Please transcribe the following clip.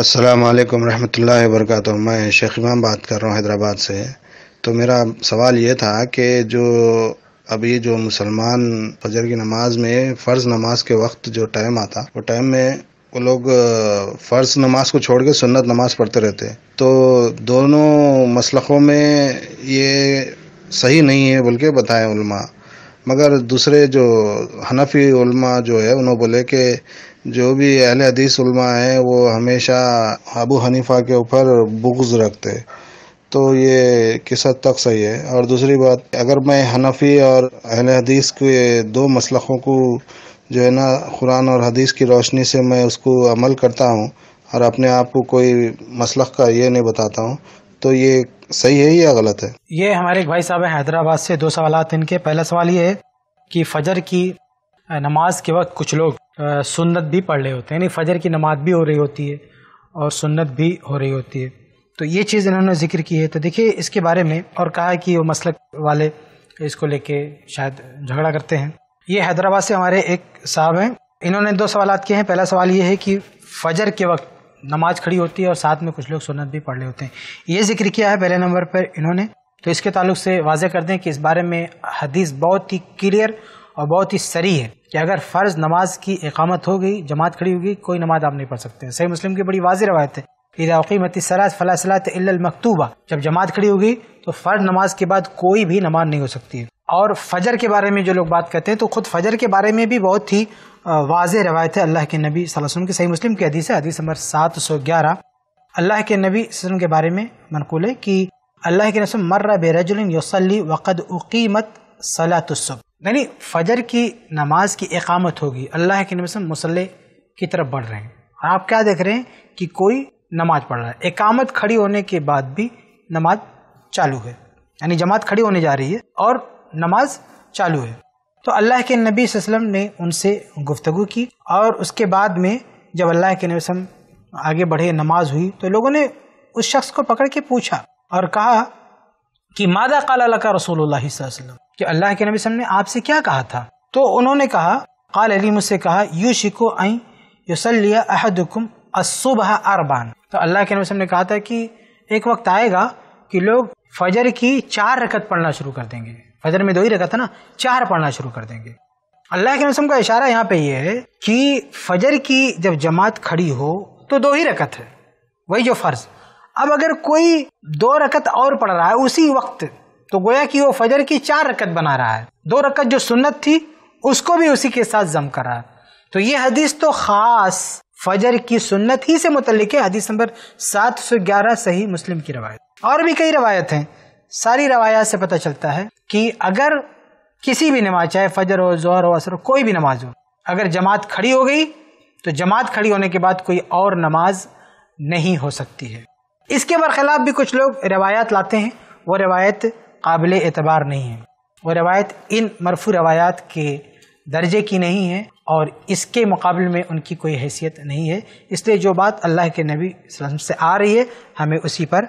अस्सलाम वालेकुम रहमतुल्लाहि मैं शेख इमाम बात कर रहा हूँ हैदराबाद से तो मेरा सवाल ये था कि जो अभी जो मुसलमान फजर की नमाज में फ़र्ज़ नमाज के वक्त जो टाइम आता वो टाइम में वो लोग फ़र्ज़ नमाज को छोड़ के सुन्नत नमाज पढ़ते रहते तो दोनों मसलकों में ये सही नहीं है बल्कि बताएँ मगर दूसरे जो हनफी उलमा जो है उन्होंने बोले कि जो भी अहल हदीस उलमा हैं वो हमेशा अबू हनीफा के ऊपर बुग्ज रखते तो ये किस हद तक सही है और दूसरी बात अगर मैं हनफी और अहल हदीस के दो मसलकों को जो है ना कुरान और हदीस की रोशनी से मैं उसको अमल करता हूँ और अपने आप को कोई मसलक का ये नहीं बताता हूँ तो ये सही है या गलत है ये हमारे एक भाई साहब हैदराबाद से दो सवाल इनके पहला सवाल ये है कि फजर की नमाज के वक्त कुछ लोग सुन्नत भी पढ़ रहे होते हैं यानी फजर की नमाज भी हो रही होती है और सुन्नत भी हो रही होती है तो ये चीज़ इन्होंने जिक्र की है तो देखिए इसके बारे में और कहा है कि वो मसलक वाले इसको लेके शायद झगड़ा करते हैं ये हैदराबाद से हमारे एक साहब हैं इन्होंने दो सवाल किए हैं पहला सवाल ये है कि फजर के वक्त नमाज खड़ी होती है और साथ में कुछ लोग सुनत भी पढ़ रहे होते हैं ये जिक्र किया है पहले नंबर पर इन्होंने तो इसके ताल्लुक से वाजह कर दें कि इस बारे में हदीस बहुत ही क्लियर और बहुत ही सरी है कि अगर फ़र्ज़ नमाज की इकामत हो गई जमात खड़ी होगी कोई नमाज आप नहीं पढ़ सकते सही मुस्लिम की बड़ी वाजी रवायत है इदाकीमती सरात फ़लासलात जब जमात खड़ी होगी तो फ़र्ज नमाज के बाद कोई भी नमाज नहीं हो सकती है और फजर के बारे में जो लोग बात करते हैं तो ख़ुद फजर के बारे में भी बहुत ही वाज रवायत है अल्लाह के नबी वसल्लम की सही मुस्लिम की हदीस है हदीस नंबर सात सौ ग्यारह अल्लाह के नबी वसल्लम के बारे में मनकूल है कि अल्लाह के नसम मर्र बेरजुल यसली वक़द उकीमत सलातुसब यानी फजर की नमाज की एकामत होगी अल्लाह के नबी वसम की तरफ बढ़ रहे हैं और आप क्या देख रहे हैं कि कोई नमाज पढ़ रहा है एकामत खड़ी होने के बाद भी नमाज चालू है यानी जमात खड़ी होने जा रही है और नमाज चालू है तो अल्लाह के नबी वसम ने उनसे गुफ्तु की और उसके बाद में जब अल्लाह के नबी वसम आगे बढ़े नमाज हुई तो लोगों ने उस शख्स को पकड़ के पूछा और कहा कि मादा काला का रसूल वसम कि अल्लाह के नबी वसम ने आपसे क्या कहा था तो उन्होंने कहा काल अली मुझसे कहा यू शिको आई युसलिया अहदुकुम असुबह अरबान तो अल्लाह के नबी वसम ने कहा था कि एक वक्त आएगा कि लोग फजर की चार रकत पढ़ना शुरू कर देंगे फजर में दो ही रकत है ना चार पढ़ना शुरू कर देंगे अल्लाह के रसम का इशारा यहाँ पे ये है कि फजर की जब जमात खड़ी हो तो दो ही रकत है वही जो फर्ज अब अगर कोई दो रकत और पढ़ रहा है उसी वक्त तो गोया कि वो फजर की चार रकत बना रहा है दो रकत जो सुन्नत थी उसको भी उसी के साथ जम कर रहा है तो ये हदीस तो खास फजर की सुन्नत ही से मुतलिक है हदीस नंबर सात सौ ग्यारह सही मुस्लिम की रवायत और भी कई रवायत हैं सारी रवायात से पता चलता है कि अगर किसी भी नमाज चाहे फजर हो जोहर हो असर हो कोई भी नमाज हो अगर जमात खड़ी हो गई तो जमात खड़ी होने के बाद कोई और नमाज नहीं हो सकती है इसके बरखिलाफ भी कुछ लोग रवायात लाते हैं वो रवायत काबिल एतबार नहीं है वो रवायत इन मरफू रवायात के दर्जे की नहीं है और इसके मुकाबले में उनकी कोई हैसियत नहीं है इसलिए जो बात अल्लाह के नबी से आ रही है हमें उसी पर